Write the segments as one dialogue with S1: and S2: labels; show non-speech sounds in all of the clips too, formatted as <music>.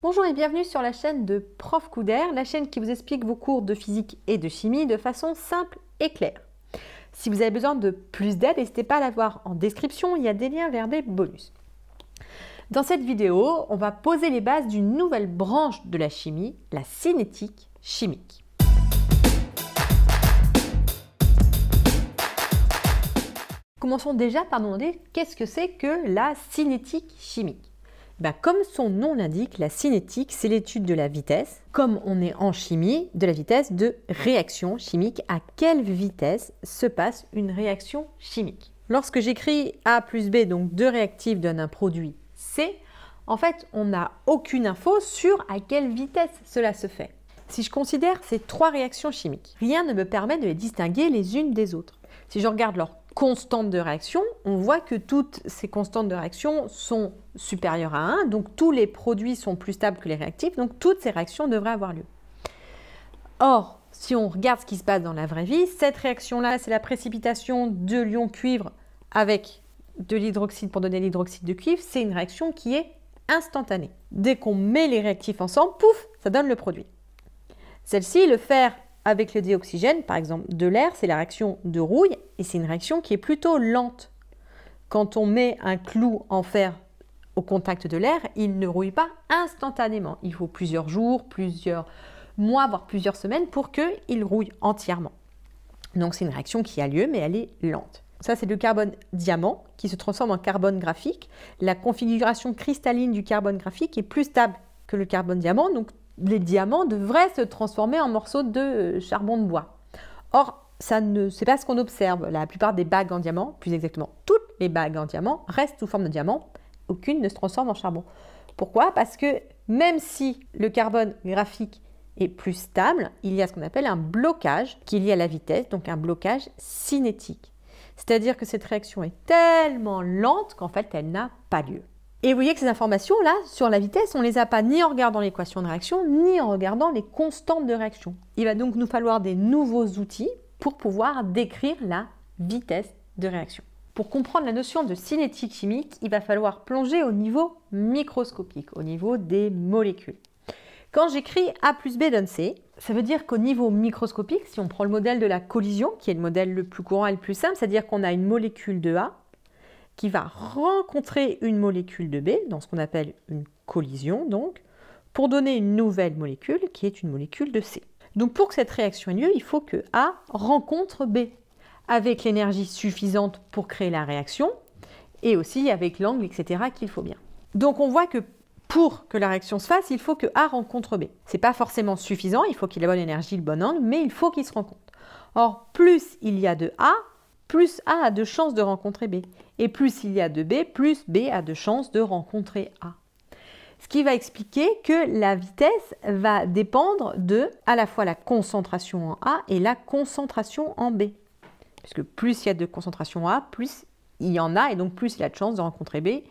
S1: Bonjour et bienvenue sur la chaîne de Prof Couder, la chaîne qui vous explique vos cours de physique et de chimie de façon simple et claire. Si vous avez besoin de plus d'aide, n'hésitez pas à la voir en description, il y a des liens vers des bonus. Dans cette vidéo, on va poser les bases d'une nouvelle branche de la chimie, la cinétique chimique. Commençons déjà par demander qu'est-ce que c'est que la cinétique chimique. Bah, comme son nom l'indique, la cinétique, c'est l'étude de la vitesse. Comme on est en chimie, de la vitesse de réaction chimique. À quelle vitesse se passe une réaction chimique Lorsque j'écris A plus B, donc deux réactifs donnent un produit C, en fait, on n'a aucune info sur à quelle vitesse cela se fait. Si je considère ces trois réactions chimiques, rien ne me permet de les distinguer les unes des autres. Si je regarde leur constante de réaction, on voit que toutes ces constantes de réaction sont supérieures à 1, donc tous les produits sont plus stables que les réactifs, donc toutes ces réactions devraient avoir lieu. Or, si on regarde ce qui se passe dans la vraie vie, cette réaction-là, c'est la précipitation de l'ion cuivre avec de l'hydroxyde pour donner l'hydroxyde de cuivre, c'est une réaction qui est instantanée. Dès qu'on met les réactifs ensemble, pouf, ça donne le produit. Celle-ci, le fer avec le dioxygène, par exemple de l'air, c'est la réaction de rouille et c'est une réaction qui est plutôt lente. Quand on met un clou en fer au contact de l'air, il ne rouille pas instantanément. Il faut plusieurs jours, plusieurs mois, voire plusieurs semaines pour qu'il rouille entièrement. Donc c'est une réaction qui a lieu, mais elle est lente. Ça, c'est le carbone diamant qui se transforme en carbone graphique. La configuration cristalline du carbone graphique est plus stable que le carbone diamant, donc les diamants devraient se transformer en morceaux de euh, charbon de bois. Or, ça ne, c'est pas ce qu'on observe. La plupart des bagues en diamant, plus exactement toutes les bagues en diamant, restent sous forme de diamant. Aucune ne se transforme en charbon. Pourquoi Parce que même si le carbone graphique est plus stable, il y a ce qu'on appelle un blocage qui est lié à la vitesse, donc un blocage cinétique. C'est-à-dire que cette réaction est tellement lente qu'en fait elle n'a pas lieu. Et vous voyez que ces informations-là, sur la vitesse, on ne les a pas ni en regardant l'équation de réaction, ni en regardant les constantes de réaction. Il va donc nous falloir des nouveaux outils pour pouvoir décrire la vitesse de réaction. Pour comprendre la notion de cinétique chimique, il va falloir plonger au niveau microscopique, au niveau des molécules. Quand j'écris A plus B donne C, ça veut dire qu'au niveau microscopique, si on prend le modèle de la collision, qui est le modèle le plus courant et le plus simple, c'est-à-dire qu'on a une molécule de A qui va rencontrer une molécule de B, dans ce qu'on appelle une collision donc, pour donner une nouvelle molécule qui est une molécule de C. Donc pour que cette réaction ait lieu, il faut que A rencontre B, avec l'énergie suffisante pour créer la réaction, et aussi avec l'angle, etc., qu'il faut bien. Donc on voit que pour que la réaction se fasse, il faut que A rencontre B. Ce n'est pas forcément suffisant, il faut qu'il ait la bonne énergie, le bon angle, mais il faut qu'il se rencontre. Or, plus il y a de A, plus A a de chances de rencontrer B. Et plus il y a de B, plus B a de chances de rencontrer A. Ce qui va expliquer que la vitesse va dépendre de à la fois la concentration en A et la concentration en B. Puisque plus il y a de concentration en A, plus il y en a, et donc plus il a de chances de rencontrer B.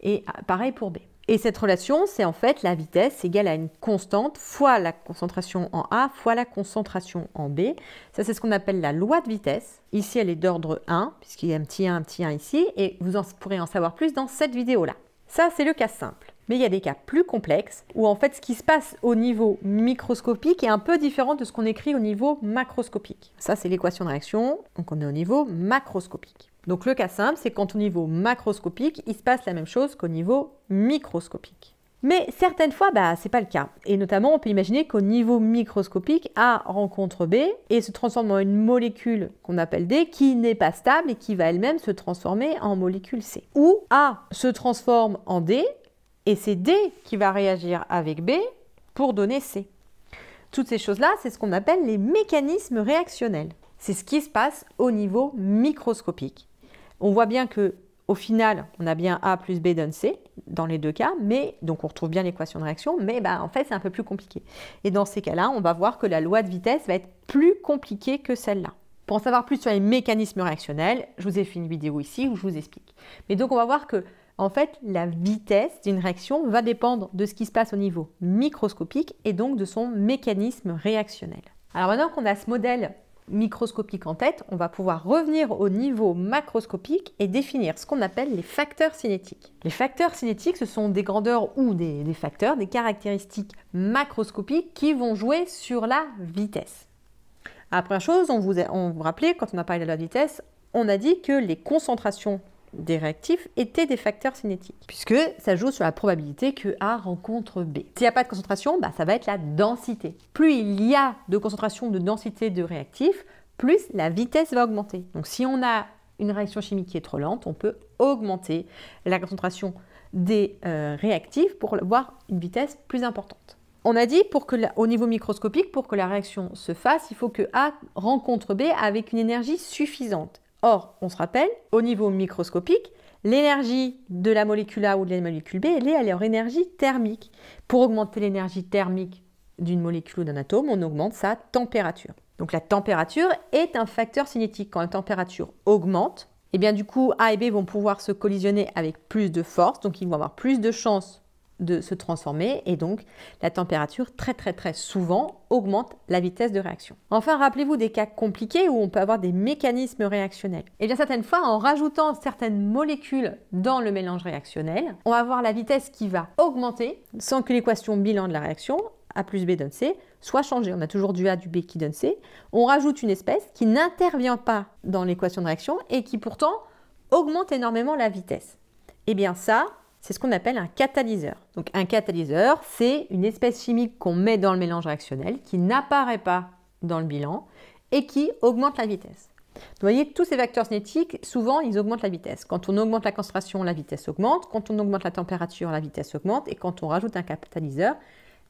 S1: Et ah, pareil pour B. Et cette relation, c'est en fait la vitesse égale à une constante fois la concentration en A fois la concentration en B. Ça, c'est ce qu'on appelle la loi de vitesse. Ici, elle est d'ordre 1, puisqu'il y a un petit 1, un petit 1 ici, et vous en pourrez en savoir plus dans cette vidéo-là. Ça, c'est le cas simple. Mais il y a des cas plus complexes où en fait ce qui se passe au niveau microscopique est un peu différent de ce qu'on écrit au niveau macroscopique. Ça, c'est l'équation de réaction, donc on est au niveau macroscopique. Donc le cas simple, c'est quand au niveau macroscopique, il se passe la même chose qu'au niveau microscopique. Mais certaines fois, bah, ce n'est pas le cas. Et notamment, on peut imaginer qu'au niveau microscopique, A rencontre B et se transforme en une molécule qu'on appelle D qui n'est pas stable et qui va elle-même se transformer en molécule C. Ou A se transforme en D et c'est D qui va réagir avec B pour donner C. Toutes ces choses-là, c'est ce qu'on appelle les mécanismes réactionnels. C'est ce qui se passe au niveau microscopique on voit bien que au final, on a bien A plus B donne C dans les deux cas, mais donc on retrouve bien l'équation de réaction, mais bah, en fait c'est un peu plus compliqué. Et dans ces cas-là, on va voir que la loi de vitesse va être plus compliquée que celle-là. Pour en savoir plus sur les mécanismes réactionnels, je vous ai fait une vidéo ici où je vous explique. Mais donc on va voir que en fait, la vitesse d'une réaction va dépendre de ce qui se passe au niveau microscopique et donc de son mécanisme réactionnel. Alors maintenant qu'on a ce modèle microscopique en tête, on va pouvoir revenir au niveau macroscopique et définir ce qu'on appelle les facteurs cinétiques. Les facteurs cinétiques, ce sont des grandeurs ou des, facteurs, des caractéristiques macroscopiques qui vont jouer sur la vitesse. La première chose, on vous, on vous rappelait, quand on a parlé de la vitesse, on a dit que les concentrations des réactifs étaient des facteurs cinétiques, puisque ça joue sur la probabilité que A rencontre B. S'il n'y a pas de concentration, bah, ça va être la densité. Plus il y a de concentration de densité de réactifs, plus la vitesse va augmenter. Donc si on a une réaction chimique qui est trop lente, on peut augmenter la concentration des euh, réactifs pour avoir une vitesse plus importante. On a dit pour que au niveau microscopique, pour que la réaction se fasse, il faut que A rencontre B avec une énergie suffisante. Or, on se rappelle, au niveau microscopique, l'énergie de la molécule A ou de la molécule B, elle est à leur énergie thermique. Pour augmenter l'énergie thermique d'une molécule ou d'un atome, on augmente sa température. Donc la température est un facteur cinétique. Quand la température augmente, eh bien du coup A et B vont pouvoir se collisionner avec plus de force, donc ils vont avoir plus de chances de se transformer et donc la température très très très souvent augmente la vitesse de réaction. Enfin, rappelez-vous des cas compliqués où on peut avoir des mécanismes réactionnels. Et bien certaines fois, en rajoutant certaines molécules dans le mélange réactionnel, on va avoir la vitesse qui va augmenter sans que l'équation bilan de la réaction A plus B donne C soit changée. On a toujours du A, du B qui donne C. On rajoute une espèce qui n'intervient pas dans l'équation de réaction et qui pourtant augmente énormément la vitesse. Et bien ça, c'est ce qu'on appelle un catalyseur. Donc un catalyseur, c'est une espèce chimique qu'on met dans le mélange réactionnel qui n'apparaît pas dans le bilan et qui augmente la vitesse. Vous voyez, tous ces facteurs cinétiques, souvent, ils augmentent la vitesse. Quand on augmente la concentration, la vitesse augmente. Quand on augmente la température, la vitesse augmente. Et quand on rajoute un catalyseur,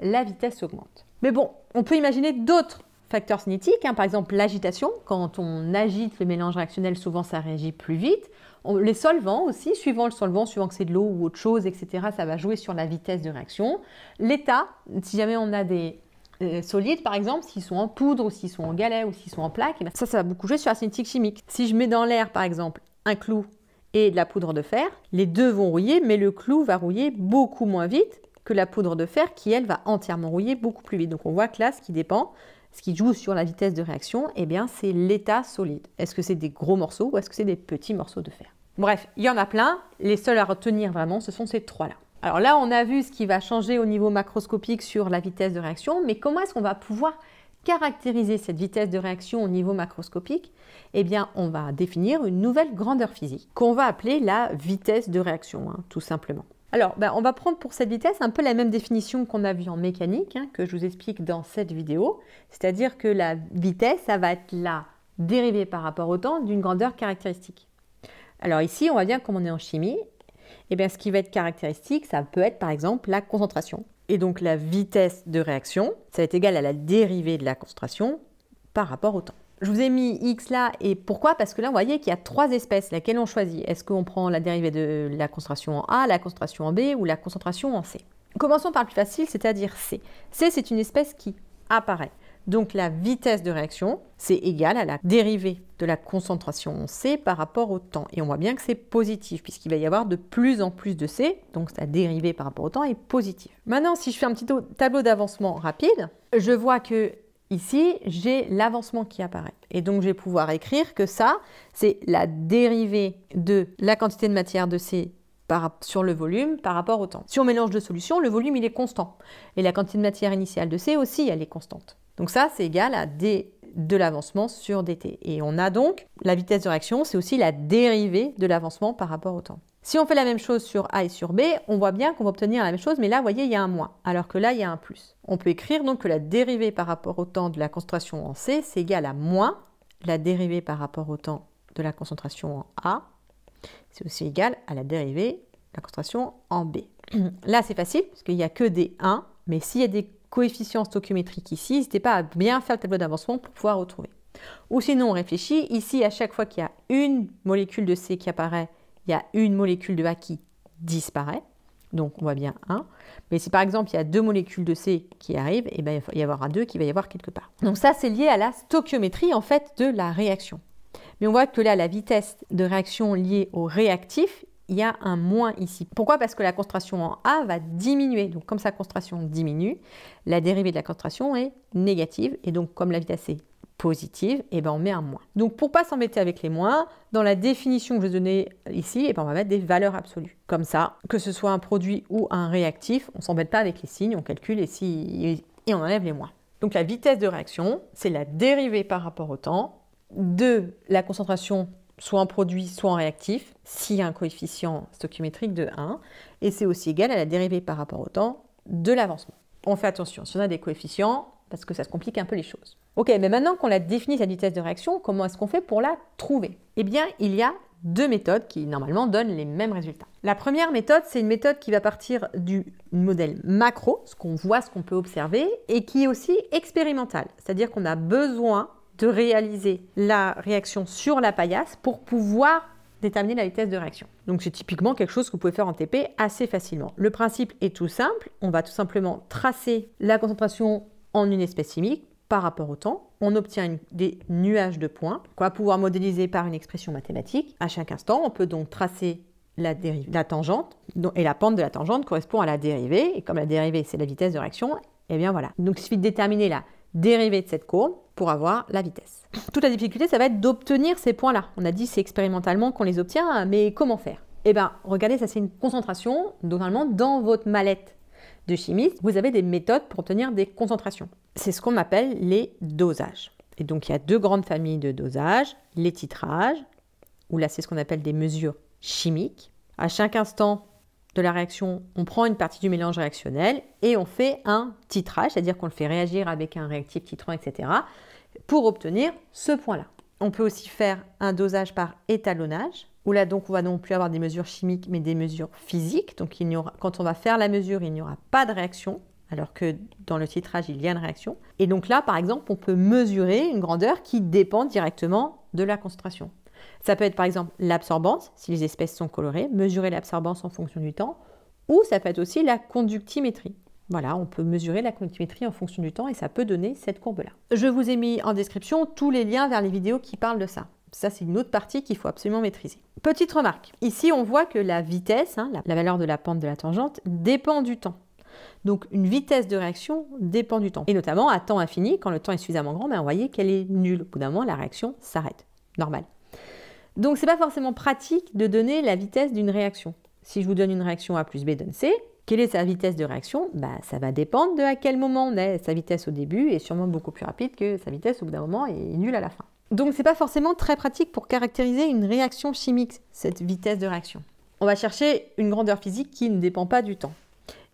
S1: la vitesse augmente. Mais bon, on peut imaginer d'autres facteurs cinétiques, hein, par exemple l'agitation, quand on agite le mélange réactionnel, souvent ça réagit plus vite. les solvants aussi, suivant le solvant, suivant que c'est de l'eau ou autre chose, etc., ça va jouer sur la vitesse de réaction. L'état, si jamais on a des euh, solides par exemple, s'ils sont en poudre ou s'ils sont en galet ou s'ils sont en plaque, eh ben, ça, ça va beaucoup jouer sur la cinétique chimique. Si je mets dans l'air par exemple un clou et de la poudre de fer, les deux vont rouiller, mais le clou va rouiller beaucoup moins vite que la poudre de fer qui, elle, va entièrement rouiller beaucoup plus vite. Donc on voit que là, ce qui dépend, ce qui joue sur la vitesse de réaction, eh bien, c'est l'état solide. Est-ce que c'est des gros morceaux ou est-ce que c'est des petits morceaux de fer Bref, il y en a plein. Les seuls à retenir vraiment, ce sont ces trois-là. Alors là, on a vu ce qui va changer au niveau macroscopique sur la vitesse de réaction, mais comment est-ce qu'on va pouvoir caractériser cette vitesse de réaction au niveau macroscopique Eh bien, on va définir une nouvelle grandeur physique qu'on va appeler la vitesse de réaction, hein, tout simplement. Alors, ben, on va prendre pour cette vitesse un peu la même définition qu'on a vue en mécanique, hein, que je vous explique dans cette vidéo, c'est-à-dire que la vitesse, ça va être la dérivée par rapport au temps d'une grandeur caractéristique. Alors ici, on va dire comme on est en chimie, eh bien, ce qui va être caractéristique, ça peut être par exemple la concentration. Et donc la vitesse de réaction, ça va être égal à la dérivée de la concentration par rapport au temps. Je vous ai mis X là, et pourquoi Parce que là, vous voyez qu'il y a trois espèces, laquelle on choisit. Est-ce qu'on prend la dérivée de la concentration en A, la concentration en B ou la concentration en C Commençons par le plus facile, c'est-à-dire C. C, c'est une espèce qui apparaît. Donc la vitesse de réaction, c'est égal à la dérivée de la concentration en C par rapport au temps. Et on voit bien que c'est positif, puisqu'il va y avoir de plus en plus de C, donc sa dérivée par rapport au temps est positive. Maintenant, si je fais un petit tableau d'avancement rapide, je vois que Ici, j'ai l'avancement qui apparaît. Et donc, je vais pouvoir écrire que ça, c'est la dérivée de la quantité de matière de C sur le volume par rapport au temps. Si on mélange deux solutions, le volume, il est constant. Et la quantité de matière initiale de C aussi, elle est constante. Donc ça, c'est égal à D de l'avancement sur dt. Et on a donc la vitesse de réaction, c'est aussi la dérivée de l'avancement par rapport au temps. Si on fait la même chose sur A et sur B, on voit bien qu'on va obtenir la même chose, mais là, vous voyez, il y a un moins, alors que là, il y a un plus. On peut écrire donc que la dérivée par rapport au temps de la concentration en C, c'est égal à moins la dérivée par rapport au temps de la concentration en A, c'est aussi égal à la dérivée de la concentration en B. <clears throat> là, c'est facile, parce qu'il n'y a que des 1, mais s'il y a des Coefficient stoichiométrique ici, n'hésitez pas à bien faire le tableau d'avancement pour pouvoir retrouver. Ou sinon, on réfléchit. Ici, à chaque fois qu'il y a une molécule de C qui apparaît, il y a une molécule de A qui disparaît. Donc, on voit bien 1. Mais si par exemple, il y a deux molécules de C qui arrivent, eh ben, il bien, il y avoir un 2 qui va y avoir quelque part. Donc ça, c'est lié à la stoichiométrie en fait de la réaction. Mais on voit que là, la vitesse de réaction liée au réactif il y a un moins ici. Pourquoi Parce que la concentration en A va diminuer. Donc comme sa concentration diminue, la dérivée de la concentration est négative. Et donc comme la vitesse est positive, et eh ben on met un moins. Donc pour pas s'embêter avec les moins, dans la définition que je donner ici, et eh ben on va mettre des valeurs absolues. Comme ça, que ce soit un produit ou un réactif, on s'embête pas avec les signes, on calcule et, si, et on enlève les moins. Donc la vitesse de réaction, c'est la dérivée par rapport au temps de la concentration soit en produit, soit en réactif, s'il y a un coefficient stoichiométrique de 1, et c'est aussi égal à la dérivée par rapport au temps de l'avancement. On fait attention, si on a des coefficients, parce que ça se complique un peu les choses. Ok, mais maintenant qu'on a défini la vitesse de réaction, comment est-ce qu'on fait pour la trouver Eh bien, il y a deux méthodes qui normalement donnent les mêmes résultats. La première méthode, c'est une méthode qui va partir du modèle macro, ce qu'on voit, ce qu'on peut observer, et qui est aussi expérimentale, c'est-à-dire qu'on a besoin de réaliser la réaction sur la paillasse pour pouvoir déterminer la vitesse de réaction. Donc c'est typiquement quelque chose que vous pouvez faire en TP assez facilement. Le principe est tout simple, on va tout simplement tracer la concentration en une espèce chimique par rapport au temps, on obtient des nuages de points qu'on va pouvoir modéliser par une expression mathématique. À chaque instant, on peut donc tracer la, la tangente et la pente de la tangente correspond à la dérivée et comme la dérivée c'est la vitesse de réaction, et eh bien voilà. Donc il suffit de déterminer la dérivée de cette courbe avoir la vitesse. Toute la difficulté, ça va être d'obtenir ces points-là. On a dit c'est expérimentalement qu'on les obtient, mais comment faire Eh bien, regardez, ça c'est une concentration, normalement, dans votre mallette de chimiste, vous avez des méthodes pour obtenir des concentrations. C'est ce qu'on appelle les dosages. Et donc, il y a deux grandes familles de dosages, les titrages, ou là, c'est ce qu'on appelle des mesures chimiques. À chaque instant, la réaction, on prend une partie du mélange réactionnel et on fait un titrage, c'est-à-dire qu'on le fait réagir avec un réactif titrant, etc., pour obtenir ce point-là. On peut aussi faire un dosage par étalonnage, où là donc on va non plus avoir des mesures chimiques mais des mesures physiques. Donc quand on va faire la mesure, il n'y aura pas de réaction, alors que dans le titrage il y a une réaction. Et donc là par exemple on peut mesurer une grandeur qui dépend directement de la concentration. Ça peut être par exemple l'absorbance, si les espèces sont colorées, mesurer l'absorbance en fonction du temps, ou ça peut être aussi la conductimétrie. Voilà, on peut mesurer la conductimétrie en fonction du temps et ça peut donner cette courbe-là. Je vous ai mis en description tous les liens vers les vidéos qui parlent de ça. Ça, c'est une autre partie qu'il faut absolument maîtriser. Petite remarque, ici on voit que la vitesse, hein, la valeur de la pente de la tangente, dépend du temps. Donc une vitesse de réaction dépend du temps. Et notamment à temps infini, quand le temps est suffisamment grand, ben, vous voyez qu'elle est nulle. Au bout d'un moment, la réaction s'arrête. Normal. Donc, ce n'est pas forcément pratique de donner la vitesse d'une réaction. Si je vous donne une réaction A plus B donne C, quelle est sa vitesse de réaction bah, Ça va dépendre de à quel moment on est. Sa vitesse au début est sûrement beaucoup plus rapide que sa vitesse au bout d'un moment et nulle à la fin. Donc ce n'est pas forcément très pratique pour caractériser une réaction chimique, cette vitesse de réaction. On va chercher une grandeur physique qui ne dépend pas du temps.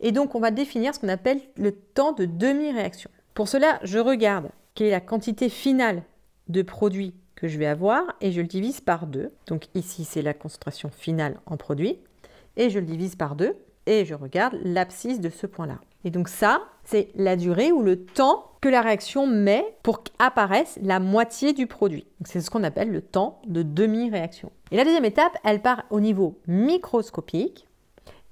S1: Et donc on va définir ce qu'on appelle le temps de demi-réaction. Pour cela, je regarde quelle est la quantité finale de produit je vais avoir et je le divise par deux. Donc ici, c'est la concentration finale en produit. Et je le divise par deux et je regarde l'abscisse de ce point-là. Et donc ça, c'est la durée ou le temps que la réaction met pour qu'apparaisse la moitié du produit. C'est ce qu'on appelle le temps de demi-réaction. Et la deuxième étape, elle part au niveau microscopique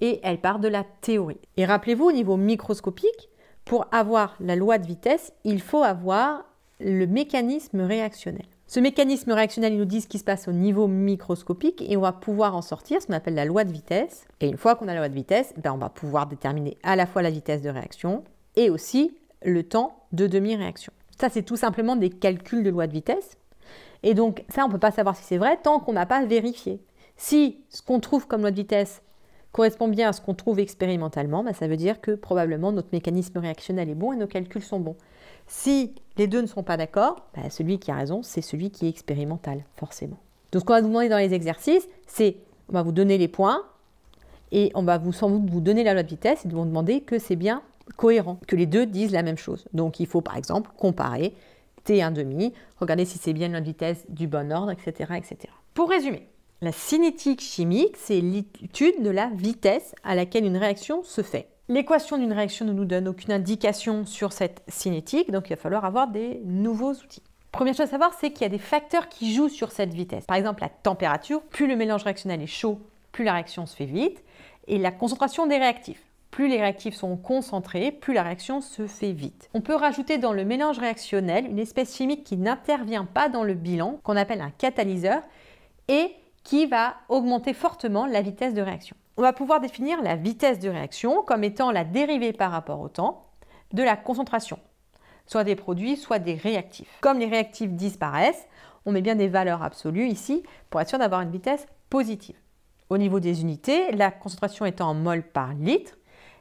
S1: et elle part de la théorie. Et rappelez-vous, au niveau microscopique, pour avoir la loi de vitesse, il faut avoir le mécanisme réactionnel. Ce mécanisme réactionnel, nous dit ce qui se passe au niveau microscopique et on va pouvoir en sortir, ce qu'on appelle la loi de vitesse. Et une fois qu'on a la loi de vitesse, ben on va pouvoir déterminer à la fois la vitesse de réaction et aussi le temps de demi-réaction. Ça, c'est tout simplement des calculs de loi de vitesse. Et donc, ça, on ne peut pas savoir si c'est vrai tant qu'on n'a pas vérifié. Si ce qu'on trouve comme loi de vitesse correspond bien à ce qu'on trouve expérimentalement, ben, ça veut dire que probablement notre mécanisme réactionnel est bon et nos calculs sont bons. Si les deux ne sont pas d'accord, bah, celui qui a raison, c'est celui qui est expérimental, forcément. Donc ce qu'on va vous demander dans les exercices, c'est on va vous donner les points et on va vous, sans doute vous donner la loi de vitesse et vous demander que c'est bien cohérent, que les deux disent la même chose. Donc il faut par exemple comparer T1,5, regarder si c'est bien la loi de vitesse du bon ordre, etc. etc. Pour résumer, la cinétique chimique, c'est l'étude de la vitesse à laquelle une réaction se fait. L'équation d'une réaction ne nous donne aucune indication sur cette cinétique, donc il va falloir avoir des nouveaux outils. Première chose à savoir, c'est qu'il y a des facteurs qui jouent sur cette vitesse. Par exemple, la température. Plus le mélange réactionnel est chaud, plus la réaction se fait vite. Et la concentration des réactifs. Plus les réactifs sont concentrés, plus la réaction se fait vite. On peut rajouter dans le mélange réactionnel une espèce chimique qui n'intervient pas dans le bilan, qu'on appelle un catalyseur, et qui va augmenter fortement la vitesse de réaction on va pouvoir définir la vitesse de réaction comme étant la dérivée par rapport au temps de la concentration, soit des produits, soit des réactifs. Comme les réactifs disparaissent, on met bien des valeurs absolues ici pour être sûr d'avoir une vitesse positive. Au niveau des unités, la concentration étant en mol par litre,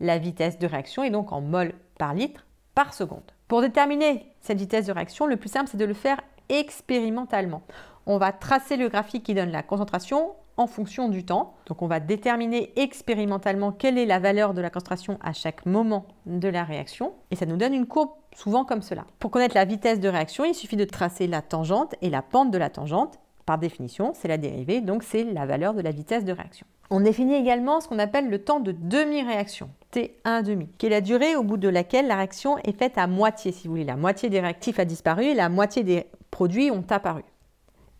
S1: la vitesse de réaction est donc en mol par litre par seconde. Pour déterminer cette vitesse de réaction, le plus simple, c'est de le faire expérimentalement. On va tracer le graphique qui donne la concentration en fonction du temps. Donc on va déterminer expérimentalement quelle est la valeur de la concentration à chaque moment de la réaction et ça nous donne une courbe souvent comme cela. Pour connaître la vitesse de réaction, il suffit de tracer la tangente et la pente de la tangente. Par définition, c'est la dérivée, donc c'est la valeur de la vitesse de réaction. On définit également ce qu'on appelle le temps de demi-réaction, T1,5, 1 qui est la durée au bout de laquelle la réaction est faite à moitié, si vous voulez. La moitié des réactifs a disparu et la moitié des produits ont apparu.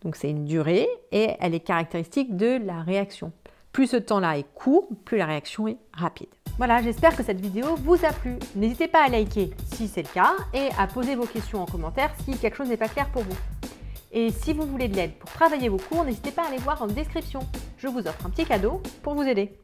S1: Donc c'est une durée et elle est caractéristique de la réaction. Plus ce temps-là est court, plus la réaction est rapide. Voilà, j'espère que cette vidéo vous a plu. N'hésitez pas à liker si c'est le cas et à poser vos questions en commentaire si quelque chose n'est pas clair pour vous. Et si vous voulez de l'aide pour travailler vos cours, n'hésitez pas à aller voir en description. Je vous offre un petit cadeau pour vous aider.